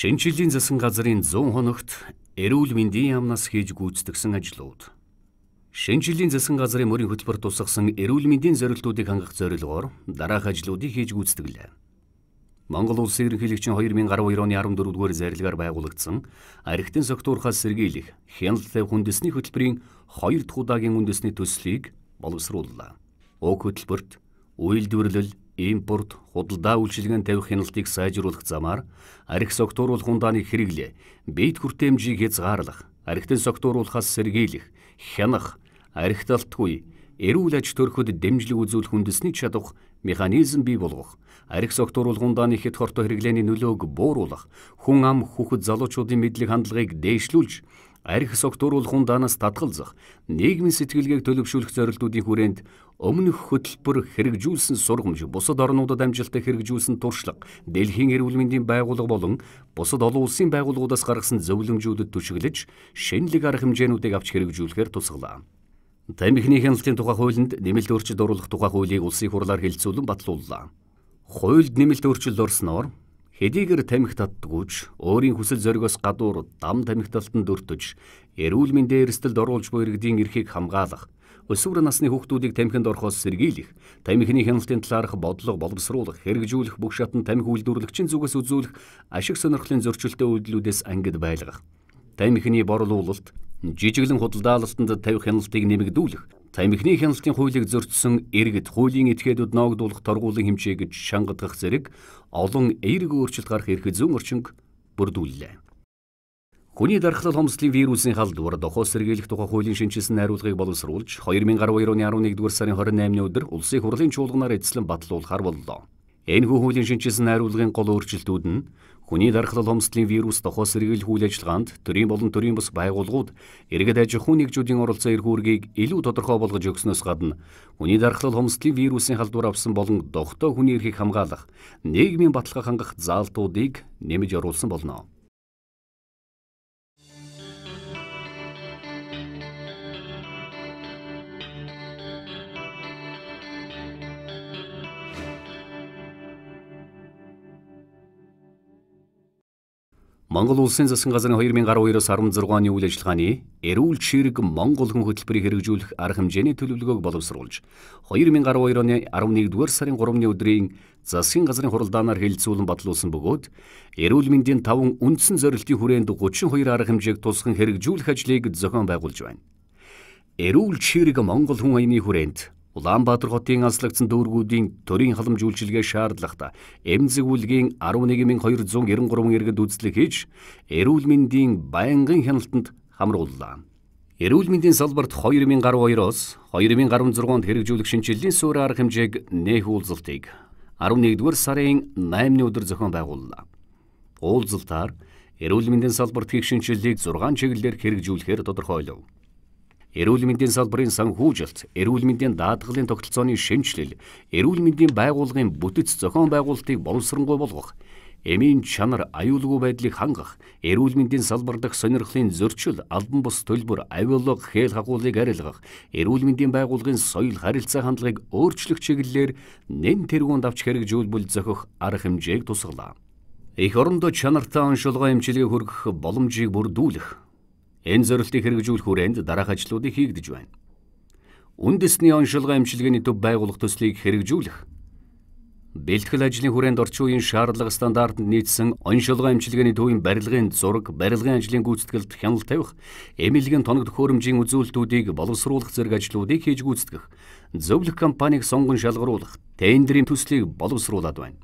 Шинэ жилийн засан газрын 100 хоногт эрүүл мэндийн яамнаас хийж гүйцэтгсэн ажлууд. Шинэ жилийн засан газрын мөрийн хөтөлбөр тусгасан эрүүл мэндийн зорилтуудыг хангах зорилгоор дараах ажлуудыг хийж гүйцэтгэлээ. Монгол улсын ерөнхийлөгчийн 2012 оны 14-р зарилгаар байгуулагдсан архитектын согтуурхаас сэргийлэх хяналт тавь үндэсний хөтөлбөрийн 2 дахь удаагийн үндэсний төслийг боловсрууллаа. Уг хөтөлбөрт үйлдвэрлэл, импорт, худалдаа үйлчилгээнд тавих хяналтыг сайжруулах замаар арх согтууруулах хундааны хэрэглээ, биет хүртээмжийг хязгаарлах, архитын согтууруулахаас сэргийлэх, хянах, архит алтгүй, эрүүл аж төрөхөд дэмжлэг үзүүлэх үндэсний чадах механизм бий болгох, арх согтууруулах хундааны хэд хортой хэрэглээний нөлөөг бууруулах, хүн ам хүүхэд залуучуудын мэдлэг хандлагыг дээшлүүлж, арх согтууруулахын данаас татгалзах, нийгмийн сэтгэлгээг төлөвшүүлэх зорилтуудын хүрээнд өмнөх хөтөлбөр хэрэгжүүлсэн сургамж, бусад орнуудад амжилттай хэрэгжүүлсэн туршлага, дэлхийн эрүүл мэндийн байгууллага болон бусад олон улсын байгууллагуудаас гаргасан зөвлөмжүүдэд түшиглэж, шинэлэг арга хэмжээнүүдийг авч хэрэгжүүлэхээр тусглаа. Тамхины хяналтын тухай хуулинд нэмэлт өөрчлөлт оруулах тухай хуулийг улсын хурлаар хэлэлцүүлэн батлууллаа. Хуульд нэмэлт өөрчлөлт орсноор Хэдийгээр тамхи татдгүйч өөрийн хүсэл зоригоос гадуур дам тамхиталтанд өртөж, эрүүл мэндийн эрсдэлд оруулж буй иргэдийн эрхийг хамгаалах, өсвөр насны хүүхдүүдийг тамхинд орохоос сэргийлэх, тамхины хяналтын талаарх бодлого боловсруулах, хэрэгжүүлэх бүх шатн тамхи үйлдвэрлэгчийн зүгээс үзүүлэх ашиг сонирхлын зөрчилтэй үйлдэлүүдээс ангид байлгах, тамхины борлуулалт, жижиглэн худалдаалалтанд тавих хяналтыг нэмэгдүүлэх, Цаим ихний хяналтын хуулийг зөрчсөн иргэд хуулийн этгээдүүд ноогдуулах торгуулийн хэмжээ гэж шангадах зэрэг олон эерэг өөрчлөлт гарах эрх зүйн орчинг бүрдүүллээ. Хүний дархлал хомслын вирусын халдвар дохоо сэргийлэх тухай хуулийн шинжилсэн найруулгыг боловсруулж 2012 оны 11-р сарын 28-ны өдөр улсын хурлын чуулганаар эзлэн батлуулахар боллоо. Энэ хуулийн шинжилсэн найруулгын гол өөрчлөлтүүд нь Хүний дархлал хомсдлын вирус дохоос сэргийл хүл ажиллагаанд төрийн болон төрийн бус байгууллагууд иргэд аж ахуйн нэгжүүдийн оролцоо эрхүүргийг илүү тодорхой болгож өгснөөс гадна хүний дархлал хомсдлын вирусын халдвар авсан болон доктоо хүний эрхийг хамгаалах нийгмийн баталгаа хангах заалтуудыг нэмж оруулсан болно. Монгол улсын засгийн газрын 2012-оос 16 оны үйл ажиллагааны эрүүл чирэг Монгол хүн хөтөлбөрийг хэрэгжүүлэх арга хэмжээний төлөвлөгөөг боловсруулж 2012 оны 11-р сарын 3-ны өдрийн засгийн газрын хуралдаанаар хэлэлцүүлэн батлуулсан бөгөөд эрүүл мэндийн 5 үндсэн зорилтын хүрээнд 32 арга хэмжээг тусган хэрэгжүүлэх ажлыг зохион байгуулж байна. Эрүүл чирэг Монгол хүн аяны хүрээнд Улаанбаатар хотын анслагдсан дүүргүүдийн төрийн халамж үйлчилгээ шаардлагата эмзэг бүлгийн 11293 иргэд үзлэг хийж, эрүүл мэндийн байнгын хяналтанд хамрууллаа. Эрүүл мэндийн салбарт 2012 оос 2016 онд хэрэгжүүлэх шинжиллийн суурь арга хэмжээг нээх уулзалтыг 11-р сарын 8-ны өдөр зохион байгууллаа. Уулзалтаар эрүүл мэндийн салбарт хийх шинжилгээг 6 чиглэлээр хэрэгжүүлэхээр тодорхойлов эрүүл мэндийн салбарын санхүүжилт, эрүүл мэндийн даатгалын тогтолцооны шинжилэл, эрүүл мэндийн байгууллагын бүтэц зохион байгуулалтыг боловсронгүй болгох, эмийн чанар аюулгүй байдлыг хангах, эрүүл мэндийн салбар дахь сонирхлын зөрчил, албан бус төлбөр, авиалог хэл хагуулыг арилгах, эрүүл мэндийн байгууллагын соёл харилцаа хандлагыг өөрчлөх чиглэлээр нэн тэргуунд авч хэрэгжүүлбэл зохих арга хэмжээг тусглаа. Эх орондоо чанартай оншилгоо эмчилгээ хүргэх боломжийг бүрдүүлэх, Энэ зорилтыг хэрэгжүүлэх хүрээнд дараах ажлуудыг хийгдэж байна. Үндэсний оншилгын эмчилгээний төв байгуулах төслийг хэрэгжүүлэх. Бэлтгэл ажлын хүрээнд орчин үеийн шаардлага стандартанд нийцсэн оншилгын эмчилгээний төвийн барилгын зураг, барилгын ажлын гүйцэтгэлд хяналт тавих, эмнэлгийн тоног төхөөрөмжийн үзүүлэлтүүдийг боловсруулах зэрэг ажлуудыг хийж гүйцэтгэх, зөвлөх компанийг сонгон шалгаруулах, тендерийн төслийг боловсруулад байна.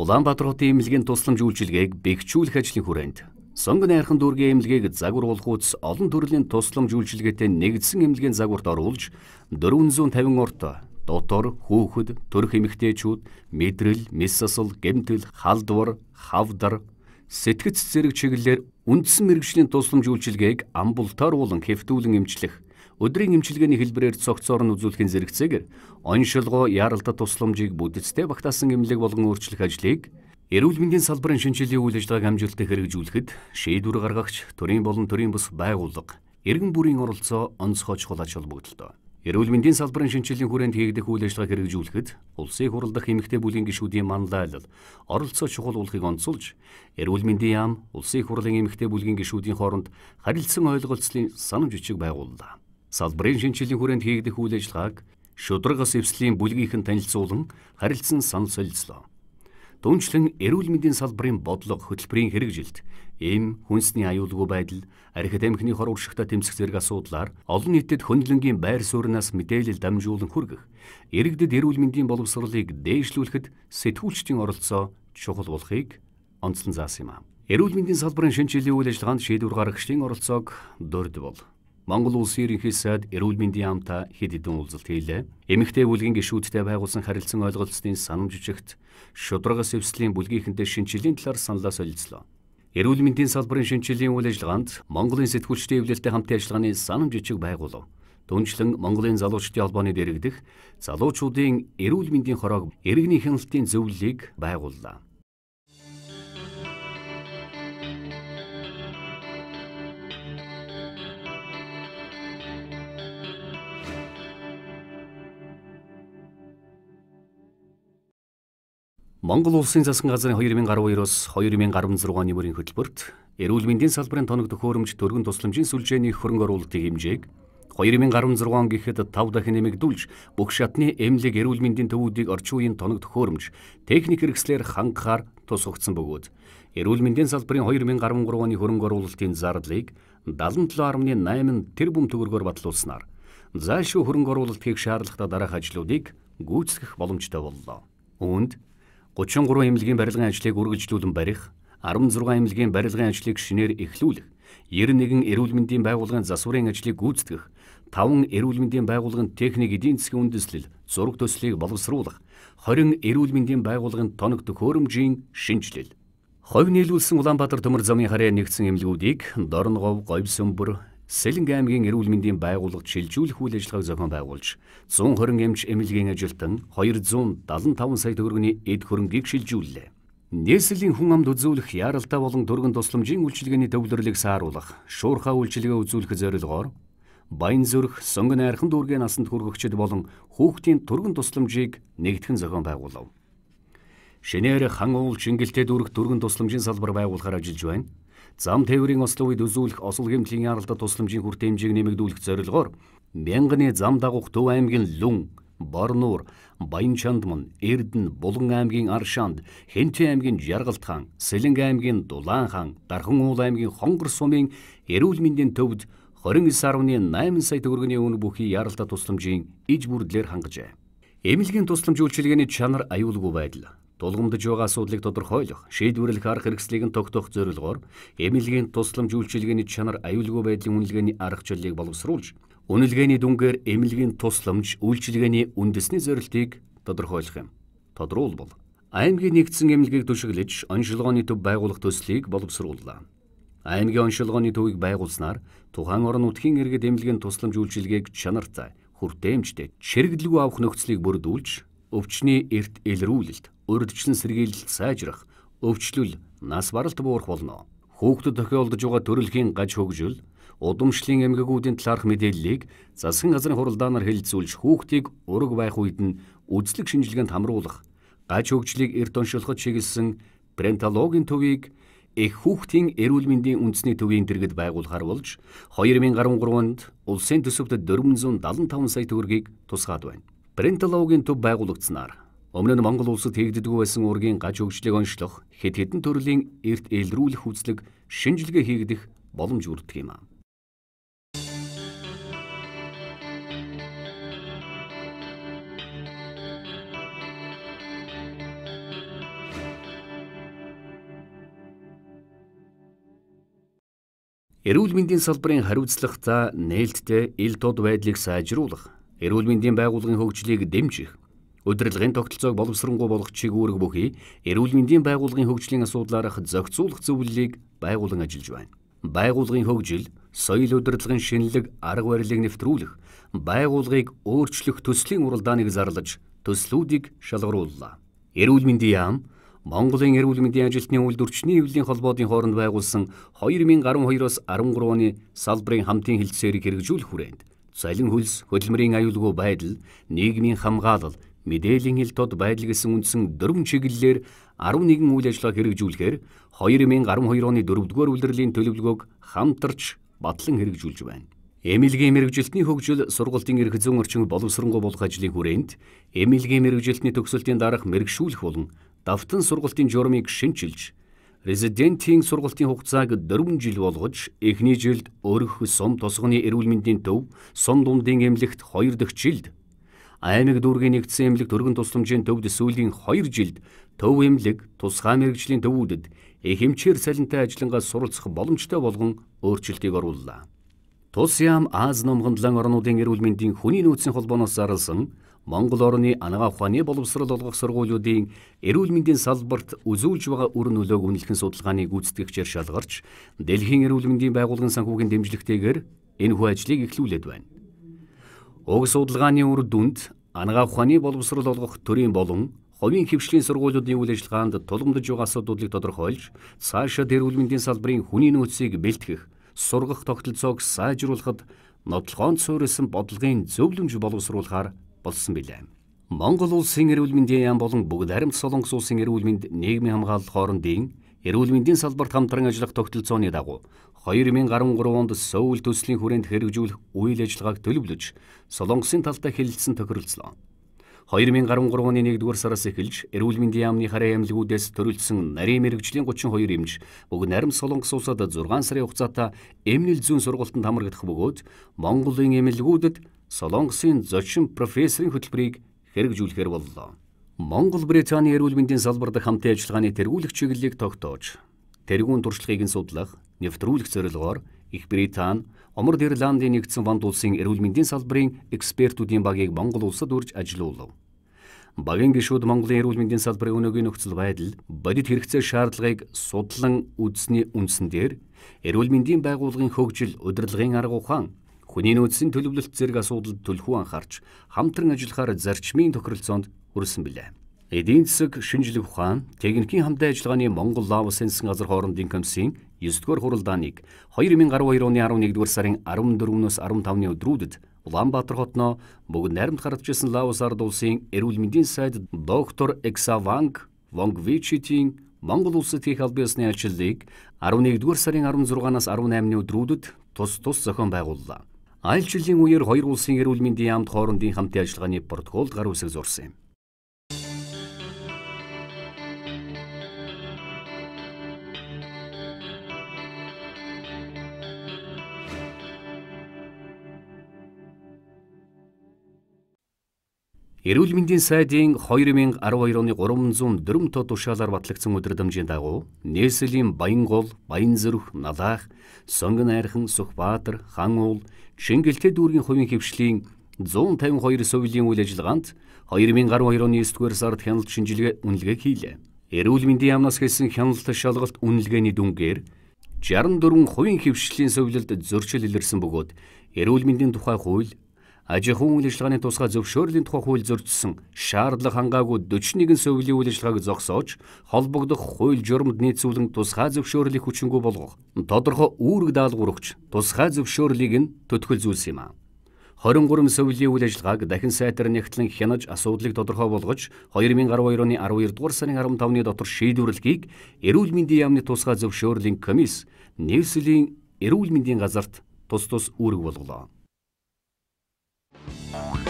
Улаанбаатар хотын эмнэлгийн тусламж үйлчилгээг бэхжүүлэх ажлын хүрээнд Сонгон найрхан дүүргийн эмнэлгийг загваруулах үүс олон төрлийн тусламж үйлчилгээтэй нэгдсэн эмнэлгийн загварт оруулж 450 орт дотор хүүхэд, төрөх эмэгтэйчүүд, мэдрэл, мэс асал, гэмтэл, халдвар, хавдар, сэтгэц зэрэг чиглэлээр үндсэн мэрэгжлийн тусламж үйлчилгээг амбулаторуулан хэвтүүлэн эмчлэх өдрийн эмчилгээний хэлбэрээр цогцоор нь үзүүлэхин зэрэгцээгээр оншилгоо яралдах тусламжийг бүдэцтэй багтаасан эмнэлэг болгон өөрчлөх ажлыг Эрүүл мэндийн салбарын шинжилгээ үйл ажиллагааг амжилттай хэрэгжүүлэхэд шийдвэр гаргагч, төрийн болон төрийн бус байгууллага, иргэн бүрийн оролцоо онцгой чухал ач холбогдолтой. Эрүүл мэндийн салбарын шинжилгээний хүрээнд хийгдэх үйл ажиллагааг хэрэгжүүлэхэд улсын хурлдах эмэгтэй бүлийн гишүүдийн манлайлал, оролцоо чухал болохыг онцолж, эрүүл мэндийн яам, улсын хурлын эмэгтэй бүлийн гишүүдийн хооронд харилцсан ойлголцлын санамж бичиг байгууллаа. Салбарын шинжилгээний хүрээнд хийгдэх үйл ажиллагааг шударгаас эвслийн бүлгийнхэн танилцуулан харилцсан санал солилцлоо дүнчлэн эрүүл мэндийн салбарын бодлого хөтөлбөрийн хэрэгжилт ийм хүнсний аюулгүй байдал архит эмхний хор уршигтай тэмцэх зэрэг асуудлаар олон нийтэд хөндлөнгийн байр сууринаас мэдээлэл дамжуулан хүргэх иргэдэд эрүүл мэндийн боловсролыг дээшлүүлэхэд сэтгүүлчдийн оролцоо чухал болохыг онцлон заасан юм. Эрүүл мэндийн салбарын шинжилгээ үйл ажиллагаанд шийдвэр гаргагчдын оролцоог дурд бол Монгол улсын ерөнхий сайд эрүүл мэндийн яамтаа хэд хэдэн уулзалт хийлээ. Эмэгтэй бүлгийн гишүүдтэй байгуулсан харилцан ойлголцын санам жижигт шударгаас эвслийн бүлгийнхэнтэй шинжилгээний талаар саналаа солилцлоо. Эрүүл мэндийн салбарын шинжилгээний үйл ажиллагаанд Монголын сэтгүүлчдийн эвлэлтэй хамтын ажиллагааны санам жижиг байгуулав. Дүнчлэн Монголын залуучдын холбооны дэргэдэх залуучуудын эрүүл мэндийн хорог иргэний хяналтын зөвлөлийг байгууллаа. Монгол улсын засгийн газрын 2012-оос 2016 оны бүрийн хөтөлбөрт эрүүл мэндийн салбарын тоног төхөөрөмж төргөн тусламжийн сүлжээний хөрөнгө оруулалтын хэмжээг 2016 он гэхэд 5 дахин нэмэгдүүлж бүх шатны эмнэлэг эрүүл мэндийн төвүүдийг орчин үеийн тоног төхөөрөмж техник хэрэгслэр хангахаар тусгагдсан бөгөөд эрүүл мэндийн салбарын 2013 оны хөрөнгө оруулалтын зардлыг 77.8 тэрбум төгрөгөөр батлуулснаар заашгүй хөрөнгө оруулалт хийх шаардлагатай дараах ажлуудыг гүйцэтгэх боломжтой боллоо. Үүнд 33 эмнэлгийн барилгын ажлыг үргэлжлүүлэн барих, 16 эмнэлгийн барилгын ажлыг шинээр эхлүүлэх, 91 эрүүл мэндийн байгууллагын засварын ажлыг гүйцэтгэх, 5 эрүүл мэндийн байгууллагын техник эдийн засгийн үндэслэл, зураг төслийг боловсруулах, 20 эрүүл мэндийн байгууллагын тоног төхөөрөмжийн шинжилэл. Ховь нийлүүлсэн Улаанбаатар төмөр замын харьяа нэгдсэн эмнэлгүүдийг Дорногов, Говьсөмбөр, Сэлэнг аймгийн эрүүл мэндийн байгууллагад шилжүүлэх үйл ажиллагааг зохион байгуулж 120 эмч эмнэлгийн ажилтан 275 сая төгрөгийн эд хөрөнгийг шилжүүллээ. Нийслэлийн хүн амд үзүүлэх яралтай болон дөрвөн тусламжийн үйлчилгээний төвлөрлийг сааруулах, шуурхай үйлчилгээ үзүүлэх зорилгоор Баянзүрх, Сонгон айрхан дүүргийн насанд хүрэгчд болон хүүхдийн төргөн тусламжийг нэгтгэн зохион байгуулав. Шинээр хан уул Чингэлтэй дүүрэг төргөн тусламжийн салбар байгуулахаар ажиллаж байна зам тээврийн ослын үед үзүүлэх осол гэмтлийн яралдад тусламжийн хүрт хэмжээг нэмэгдүүлэх зорилгоор Мянганы зам дагуух Төв аймгийн Лүн, Борнуур, Баянчандман, Эрдэнэ, Булган аймгийн Аршаанд, Хэнтэй аймгийн Жаргалтхан, Сэлэнг аймгийн Дулаанхан, Дархануул аймгийн Хонгор сумын эрүүл мэндийн төвд 29.8 сая төгрөгийн үнэ бүхий яралтай тусламжийн иж бүрдлэр хангажээ. Эмнэлгийн тусламж үйлчилгээний чанар аюулгүй байдал тулгамдж байгаа асуудлыг тодорхойлох, шийдвэрлэх арга хэрэгслийг нь тогтоох зорилгоор эмнэлгийн тусламж үйлчилгээний чанар аюулгүй байдлын үнэлгээний аргачлалыг боловсруулж, үнэлгээний дүнгээр эмнэлгийн тусламж үйлчилгээний үндэсний зорилтыг тодорхойлох юм. Тодруулбал АМГ-ийн нэгдсэн эмнэлгийг төшөглөж, онцлогооны төв байгуулах төслийг боловсрууллаа. АМГ-ийн онцлогооны төвийг байгуулснаар тухайн орон нутгийн иргэд эмнэлгийн тусламж үйлчилгээг чанартай, хүртээмжтэй, чирэгдэлгүй авах нөхцөлийг бүрдүүлж, өвчний эрт илрүүлэлт, өрөвчлөн сэргийлэлт сайжрах, өвчлөл нас баралт буурах болно. Хүүхдэд тохиолдож байгаа төрөлхийн гаж хөгжил, удамшлын эмгэгүүдийн талаарх мэдээллийг засгийн газрын хуралдаанаар хэлэлцүүлж хүүхдийг ураг байх үед нь үзлэг шинжилгээнд хамруулах, гаж хөгжлийг эрт оншилоход чиглэсэн прентологийн төвийг их хүүхдийн эрүүл мэндийн үндэсний төвийн дэргэд байгуулахар болж 2013 онд улсын төсөвт 475 сая төгрөгийг тусгаад байна. Бренталогийн төв байгуулагданаар өмнө нь Монгол улсад хийгддэггүй байсан үргийн гаж хөгжлийг онцлох хэд хэдэн төрлийн эрт илрүүлэх үзлэг шинжилгээ хийгдэх боломж өрдөг юм аа. Эрүүл мэндийн салбарын хариуцлагатаа нээлттэй ил тод байдлыг сайжруулах эрүүл мэндийн байгууллагын хөгжлийг дэмжих, удирдлагын тогтолцоог боловсронгуй болгох чигүүрэг бүхий эрүүл мэндийн байгууллагын хөгжлийн асуудлаарх зохицуулах зөвлөлийг байгуулан ажиллаж байна. Байгууллагын хөгжил, соёл удирдлагын шинэлэг арга барилыг нэвтрүүлэх, байгууллагыг өөрчлөх төслийн уралдааныг зарлаж, төслүүдийг шалгарууллаа. Эрүүл мэндийн яам Монголын эрүүл мэндийн ажилтны үйлдвэрчний эвлэлийн холбоодын хооронд байгуулсан 2012-13 оны салбарын хамтын хилцээрийг хэрэгжүүлэх хүрээнд Салин хөлс, хөдөлмөрийн аюулгүй байдал, нийгмийн хамгаалал, мэдээллийн хил тод байдал гэсэн үндсэн дөрвөн чиглэлээр 11 үйл ажиллагаа хэрэгжүүлэхээр 2012 оны 4-р улирлын төлөвлөгөөг хамтарч батлан хэрэгжүүлж байна. Эмэлгийн мэрэгжилтний хөгжил сургалтын эрх зүйн орчин боловсронгуй болох ажлын хүрээнд эмэлгийн мэрэгжилтний төгсөлтийн дараах мэрэгшүүлэх болон давтан сургалтын журмыг шинчилж резидентийн сургалтын хугацааг 4 жил болгож эхний жилд өргөх сум тосгоны эрүүл мэндийн төв, сум дундын эмнэлэгт 2 дахь жилд аймаг дүүргийн нэгдсэн эмнэлэг төргөн тусламжийн төвд сүүлийн 2 жилд төв эмнэлэг, тусгай мэрэгжлийн төвүүдэд их хэмжээр салентай ажиллангаа суралцах боломжтой болгон өөрчлөлтийг орууллаа. Тус яам Аз номгондлан орнуудын эрүүл мэндийн хүний нөөцийн холбооноос зарлсан Монгол орны анагаа ухааны боловсрол олгох сургуулиудын эрүүл мэндийн салбарт үзүүлж байгаа үр нөлөөг үнэлэхэн судалгааны гүйцэтгэгчээр шалгарч Дэлхийн эрүүл мэндийн байгууллагын санхүүгийн дэмжлэгтэйгээр энэ хүү ажлыг эхлүүлээд байна. Уг судалгааны үр дүнд анагаа ухааны боловсрол олгох төрийн болон хувийн хөвшлийн сургуулиудын үйл ажиллагаанд тулгамдж байгаа асуудлыг тодорхойлж цаашид эрүүл мэндийн салбарын хүний нөөцийг бэлтгэх, сургах тогтолцоог сайжруулахад нотлохонд суурилсан бодлогын зөвлөмж боловсруулахаар болсон билээ. Монгол улсын эрүүл мэндийн яам болон бүгд харимт Солонгос улсын эрүүл мэнд нийгмийн хамгаалал хоорондын эрүүл мэндийн салбарт хамтран ажиллах тогтолцооны дагуу 2013 онд Сөүл төслийн хүрээнд хэрэгжүүлэх үйл ажиллагааг төлөвлөж Солонгосын талдаа хэлэлцсэн тохиролцлоо. 2013 оны 1-р сараас эхэлж эрүүл мэндийн яамны хараа эмнэлгүүдээс төрөлдсөн нарийн мэрэгжлийн 32 эмч бүгд нарийн Солонгос улсад 6 сарын хугацаатаа эмнэл зүүн сургалтанд хамрагдах бөгөөд Монголын эмнэлгүүдэд Солонгосын зочин профессорын хөтөлбөрийг хэрэгжүүлэхээр боллоо. Монгол Британий эрүүл мэндийн салбар дахь хамтын ажиллагааны тэргүүлэх чиглэлийг тогтоож, тэргүүн туршлагыг нь судлах, нэвтрүүлэх зорилгоор Их Британи, Умард Ирландын нэгдсэн ванд улсын эрүүл мэндийн салбарын экспертүүдийн багийг Монгол улсад үрж ажилуулв. Багийн гишүүд Монголын эрүүл мэндийн салбарын өнөөгийн нөхцөл байдал, бодит хэрэгцээ шаардлагыг судлан үзсний үндсэн дээр эрүүл мэндийн байгууллагын хөгжил, удирдлагын арга ухаан, Хүний нөөцийн төлөвлөлт зэрэг асуудалд төлхөө анхаарч хамтран ажиллахаар зарчмын тохиролцоонд хүрсэн билээ. Эдийн засаг шинжлэх ухаан техникийн хамтын ажиллагааны Монгол Лаос энсэн газар хоорондын комиссийн 9-р хуралдааныг 2012 оны 11-р сарын 14-өөс 15-ны өдрүүдэд Улаанбаатар хотноо бүгд найрамд гарчжсэн Лаос ард улсын эрүүл мэндийн сайд доктор Эксаванг Вонгвичитийн Монгол улсад хийх албан ёсны ачиллыг 11-р сарын 16-наас 18-ны өдрүүдэд тус тус зохион байгууллаа. Аялал жилийн үеэр хоёр улсын эрүүл мэндийн яамд хоорондын хамтын ажиллагааны протоколд гар үсэг зурсан юм. Эрүүл мэндийн сайдын 2012 оны 304 тоо тушаалаар батлагдсан өдрөмжийн дагуу Нээслийн Баянгол, Баянзүрх, Налаах, Сонгон айрхан, Сүхбаатар, Хан уул, Шингэлтэй дүүргийн хувийн хөвшлийн 152 сувилийн үйл ажиллагаанд 2012 оны 9-р сард хяналт шинжилгээ үнэлгээг хийлээ. Эрүүл мэндийн яамнаас хэлсэн хяналт шалгалт үнэлгээний дүнгээр 64 хувийн хөвшлийн сувилд зөрчил илэрсэн бөгөөд эрүүл мэндийн тухай хууль аж ахуйн үйл ажиллагааны тусгай зөвшөөрлийн тухай хууль зөрчсөн шаардлага хангаагүй 41 сувилийн үйл ажиллагааг зогсоож, холбогдох хууль журамд нийцүүлэн тусгай зөвшөөрлийг хүчингү болгох тодорхой үүрэг даалгавар өгч тусгай зөвшөөрлийг нь төтгөл зүйлсэн юм аа. 23 сувилийн үйл ажиллагааг дахин сайтар нэгтлэн хянаж асуудлыг тодорхой болгож 2012 оны 12 дугаар сарын 15-ны дотор шийдвэрлэхийг эрүүл мэндийн яамны тусгай зөвшөөрлийн комисс нийслэлийн эрүүл мэндийн газарт тус тус үүрэг болголоо. Bye.